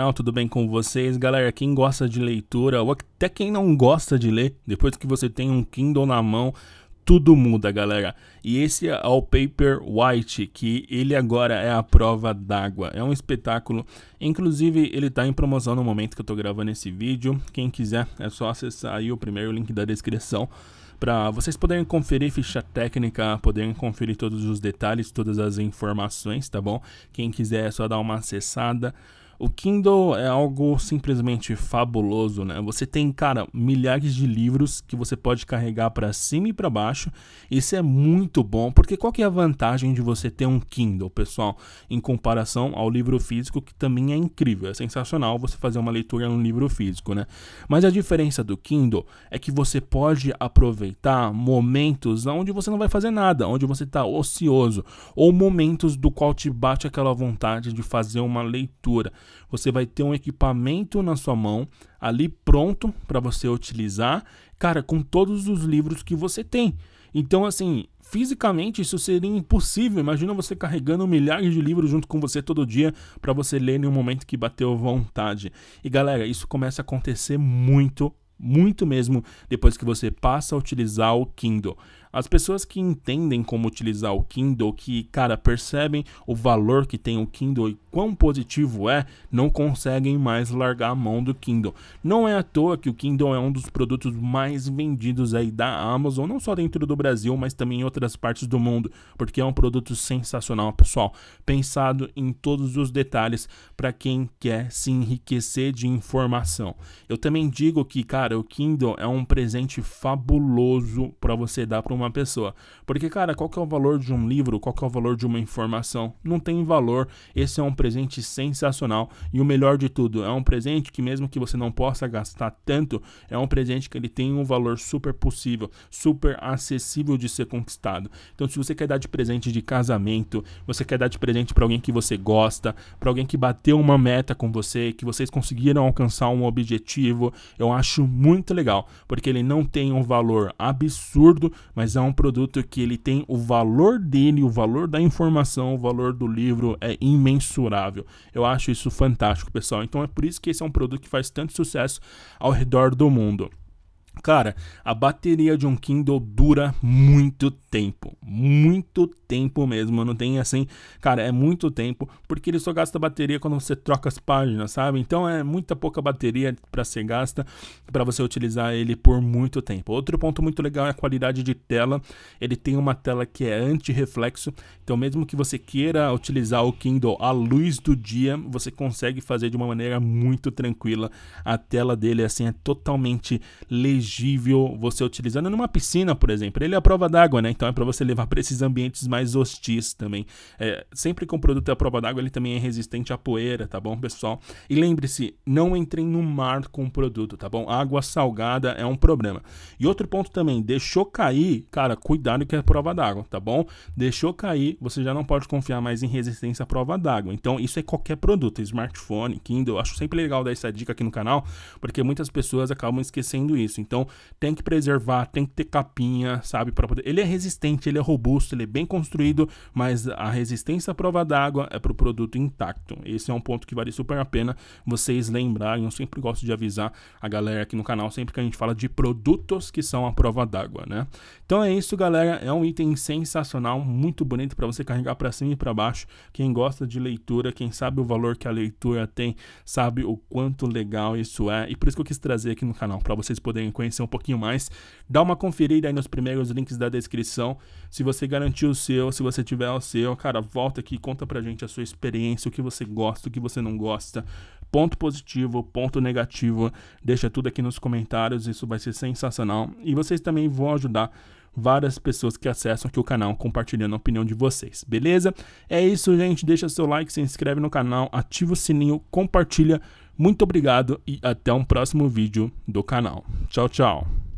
canal, tudo bem com vocês? Galera, quem gosta de leitura ou até quem não gosta de ler, depois que você tem um Kindle na mão, tudo muda, galera. E esse é o Paper White, que ele agora é a prova d'água. É um espetáculo. Inclusive, ele está em promoção no momento que eu estou gravando esse vídeo. Quem quiser, é só acessar aí o primeiro link da descrição para vocês poderem conferir ficha técnica, poderem conferir todos os detalhes, todas as informações, tá bom? Quem quiser é só dar uma acessada. O Kindle é algo simplesmente fabuloso, né? Você tem, cara, milhares de livros que você pode carregar para cima e para baixo. Isso é muito bom, porque qual que é a vantagem de você ter um Kindle, pessoal, em comparação ao livro físico, que também é incrível, é sensacional você fazer uma leitura num livro físico, né? Mas a diferença do Kindle é que você pode aproveitar momentos onde você não vai fazer nada, onde você está ocioso, ou momentos do qual te bate aquela vontade de fazer uma leitura. Você vai ter um equipamento na sua mão ali pronto para você utilizar, cara, com todos os livros que você tem. Então, assim, fisicamente isso seria impossível. Imagina você carregando milhares de livros junto com você todo dia para você ler em um momento que bateu vontade. E galera, isso começa a acontecer muito, muito mesmo depois que você passa a utilizar o Kindle. As pessoas que entendem como utilizar o Kindle, que, cara, percebem o valor que tem o Kindle quão positivo é, não conseguem mais largar a mão do Kindle. Não é à toa que o Kindle é um dos produtos mais vendidos aí da Amazon, não só dentro do Brasil, mas também em outras partes do mundo, porque é um produto sensacional, pessoal, pensado em todos os detalhes para quem quer se enriquecer de informação. Eu também digo que, cara, o Kindle é um presente fabuloso para você dar para uma pessoa, porque cara, qual que é o valor de um livro? Qual que é o valor de uma informação? Não tem valor. Esse é um presente sensacional e o melhor de tudo, é um presente que mesmo que você não possa gastar tanto, é um presente que ele tem um valor super possível, super acessível de ser conquistado. Então, se você quer dar de presente de casamento, você quer dar de presente para alguém que você gosta, para alguém que bateu uma meta com você, que vocês conseguiram alcançar um objetivo, eu acho muito legal, porque ele não tem um valor absurdo, mas é um produto que ele tem o valor dele, o valor da informação, o valor do livro é imensurável memorável. Eu acho isso fantástico, pessoal. Então é por isso que esse é um produto que faz tanto sucesso ao redor do mundo. Cara, a bateria de um Kindle dura muito tempo, muito tempo mesmo, não tem assim, cara, é muito tempo, porque ele só gasta bateria quando você troca as páginas, sabe? Então é muita pouca bateria para ser gasta para você utilizar ele por muito tempo. Outro ponto muito legal é a qualidade de tela. Ele tem uma tela que é anti-reflexo, então mesmo que você queira utilizar o Kindle à luz do dia, você consegue fazer de uma maneira muito tranquila. A tela dele assim é totalmente legível elegível você utilizando numa piscina, por exemplo. Ele é a prova d'água, né? Então é para você levar para esses ambientes mais hostis também. É, sempre com produto à é prova d'água, ele também é resistente à poeira, tá bom, pessoal? E lembre-se, não entrem no mar com o produto, tá bom? Água salgada é um problema. E outro ponto também, deixou cair, cara, cuidado que é prova d'água, tá bom? Deixou cair, você já não pode confiar mais em resistência à prova d'água. Então isso é qualquer produto, smartphone, Kindle. Acho sempre legal dar essa dica aqui no canal, porque muitas pessoas acabam esquecendo isso. Então, então tem que preservar, tem que ter capinha, sabe? Pra poder... Ele é resistente, ele é robusto, ele é bem construído, mas a resistência à prova d'água é para o produto intacto. Esse é um ponto que vale super a pena vocês lembrarem. Eu sempre gosto de avisar a galera aqui no canal, sempre que a gente fala de produtos que são à prova d'água, né? Então é isso, galera. É um item sensacional, muito bonito para você carregar para cima e para baixo. Quem gosta de leitura, quem sabe o valor que a leitura tem, sabe o quanto legal isso é. E por isso que eu quis trazer aqui no canal, para vocês poderem conhecer um pouquinho mais. Dá uma conferida aí nos primeiros links da descrição. Se você garantiu o seu, se você tiver o seu, cara, volta aqui, conta pra gente a sua experiência, o que você gosta, o que você não gosta. Ponto positivo, ponto negativo, deixa tudo aqui nos comentários, isso vai ser sensacional. E vocês também vão ajudar várias pessoas que acessam aqui o canal compartilhando a opinião de vocês, beleza? É isso, gente. Deixa seu like, se inscreve no canal, ativa o sininho, compartilha muito obrigado e até um próximo vídeo do canal. Tchau, tchau.